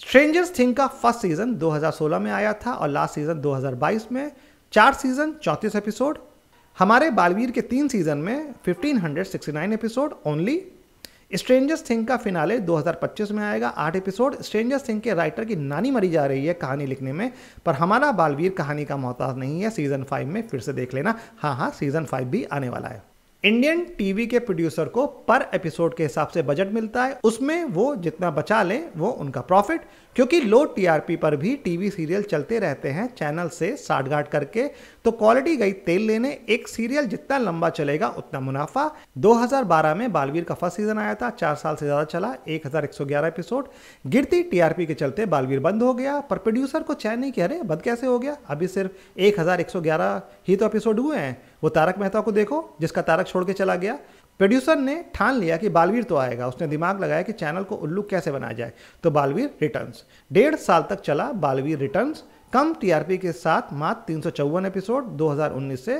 strangers thing का first season 2016 में आया था और लास्ट सीजन 2022 में चार सीजन चौंतीस एपिसोड हमारे बालवीर के तीन सीजन में 1569 एपिसोड ओनली स्ट्रेंजर्स थिंग का फिनाले 2025 में आएगा आठ एपिसोड स्ट्रेंजर्स थिंग के राइटर की नानी मरी जा रही है कहानी लिखने में पर हमारा बालवीर कहानी का मोहताज नहीं है सीज़न फाइव में फिर से देख लेना हाँ हाँ सीज़न फाइव भी आने वाला है इंडियन टीवी के प्रोड्यूसर को पर एपिसोड के हिसाब से बजट मिलता है उसमें वो जितना बचा लें वो उनका प्रॉफिट क्योंकि लो टीआरपी पर भी टीवी सीरियल चलते रहते हैं चैनल से साठगांठ करके तो क्वालिटी गई तेल लेने एक सीरियल जितना लंबा चलेगा उतना मुनाफा 2012 में बालवीर का फर्स्ट सीजन आया था चार साल से ज़्यादा चला एक एपिसोड गिरती टीआरपी के चलते बालवीर बंद हो गया पर प्रोड्यूसर को चैन नहीं कह रहे बंद कैसे हो गया अभी सिर्फ एक ही तो एपिसोड हुए हैं वो तारक मेहता को देखो जिसका तारक छोड़ के चला गया प्रोड्यूसर ने ठान लिया कि बालवीर तो आएगा उसने दिमाग लगाया कि चैनल को उल्लू कैसे बनाया जाए तो बालवीर रिटर्न्स डेढ़ साल तक चला बालवीर रिटर्न्स कम टीआरपी के साथ मात्र तीन एपिसोड 2019 से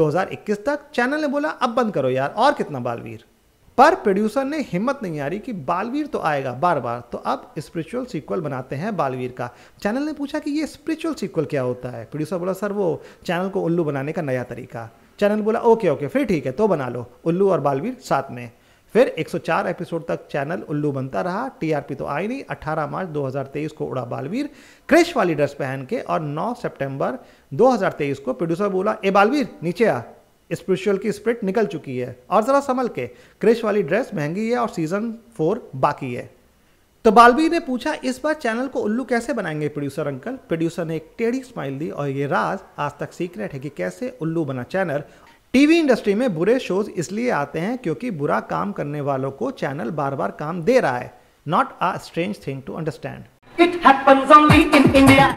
2021 तक चैनल ने बोला अब बंद करो यार और कितना बालवीर पर प्रोड्यूसर ने हिम्मत नहीं आ रही कि बालवीर तो आएगा बार बार तो अब स्पिरिचुअल सीक्वल बनाते हैं बालवीर का चैनल ने पूछा कि ये स्पिरिचुअल सीक्वल क्या होता है प्रोड्यूसर बोला सर वो चैनल को उल्लू बनाने का नया तरीका चैनल बोला ओके ओके फिर ठीक है तो बना लो उल्लू और बालवीर साथ में फिर 104 एपिसोड तक चैनल उल्लू बनता रहा टीआरपी तो आई नहीं 18 मार्च 2023 को उड़ा बालवीर क्रेश वाली ड्रेस पहन के और 9 सितंबर 2023 को प्रोड्यूसर बोला ए बालवीर नीचे आ स्पिरिचुअल की स्प्रिट निकल चुकी है और ज़रा संभल के क्रिश वाली ड्रेस महंगी है और सीजन फोर बाकी है तो बालबी ने पूछा इस बार चैनल को उल्लू कैसे बनाएंगे प्रोड्यूसर अंकल प्रोड्यूसर ने एक टेढ़ी स्माइल दी और ये राज आज तक सीक्रेट है कि कैसे उल्लू बना चैनल टीवी इंडस्ट्री में बुरे शोज इसलिए आते हैं क्योंकि बुरा काम करने वालों को चैनल बार बार काम दे रहा है not a strange thing to understand it happens in India